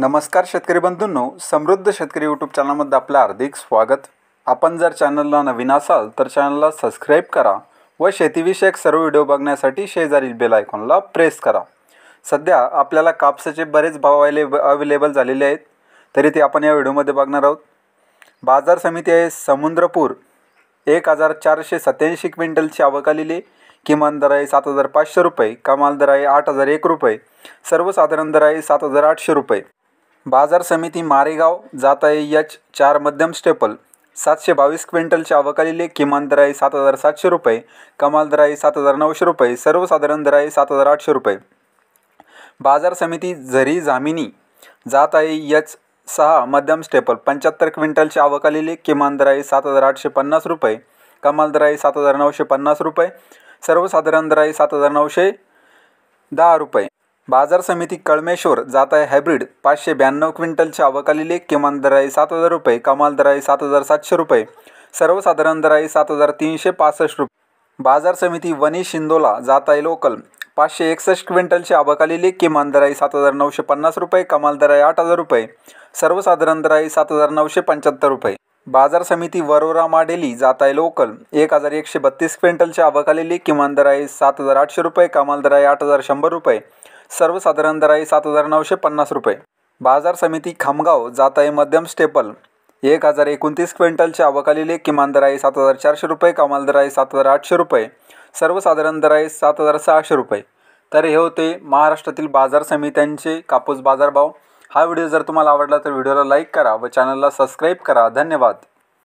नमस्कार शेतकरी बंधूंनो समृद्ध शेतकरी यूट्यूब चॅनलमध्ये आपलं हार्दिक स्वागत आपण जर चॅनलला नवीन असाल तर चॅनलला सबस्क्राईब करा व शेतीविषयक सर्व व्हिडिओ बघण्यासाठी शेजारील बेल आयकॉनला प्रेस करा सध्या आपल्याला कापसाचे बरेच भाव अवेले अवेलेबल झालेले आहेत तरी ते आपण या व्हिडिओमध्ये बघणार आहोत बाजार समिती आहे समुद्रपूर एक हजार चारशे सत्याऐंशी क्विंटलची आवक आलेली किमान दर आहे सात हजार पाचशे रुपये कमाल दर आहे आठ हजार एक रुपये सर्वसाधारण दर आहे सात हजार आठशे रुपये बाजार समिती मारेगाव जाता यच चार मध्यम स्टेपल सातशे बावीस क्विंटलच्या अवकालीले किमान दराई सात हजार सातशे रुपये कमाल दराई सात हजार नऊशे रुपये सर्वसाधारण दराई सात हजार आठशे रुपये बाजार समिती झरी जामिनी जात आहे यच सहा मध्यम स्टेपल पंच्याहत्तर क्विंटलच्या अवकालीले किमान दराई सात हजार आठशे पन्नास रुपये कमाल आहे सात हजार नऊशे पन्नास रुपये सर्वसाधारण दराई सात हजार नऊशे दहा रुपये बाजार समिती कळमेश्वर जात आहे हायब्रीड पाचशे ब्याण्णव क्विंटलच्या लेख किमान दर आहे सात हजार रुपये कमाल दर आहे सात हजार सातशे रुपये सर्वसाधारण दर आहे सात हजार तीनशे पासष्ट रुपये बाजार समिती वनी शिंदोला जात आहे लोकल पाचशे एकसष्ट क्विंटलच्या लेख किमान दर आहे सात हजार नऊशे पन्नास रुपये कमाल दर आहे आठ हजार रुपये सर्वसाधारण दर आहे सात हजार नऊशे पंच्याहत्तर रुपये बाजार समिती वरोरा माडेली जात आहे लोकल एक हजार एकशे बत्तीस क्विंटलच्या लेख किमान दर आहे सात हजार आठशे रुपये कमाल दर आहे आठ हजार शंभर रुपये सर्वसाधारण आहे सात हजार नऊशे पन्नास रुपये बाजार समिती खामगाव जात आहे मध्यम स्टेपल एक हजार एकोणतीस क्विंटलच्या आवकालेले किमान आहे सात हजार चारशे रुपये कमाल आहे सात हजार आठशे रुपये सर्वसाधारण आहे सात हजार सहाशे रुपये तर हे होते महाराष्ट्रातील बाजार समित्यांचे कापूस बाजारभाव हा व्हिडिओ जर तुम्हाला आवडला तर व्हिडिओला लाईक करा व चॅनलला सबस्क्राईब करा धन्यवाद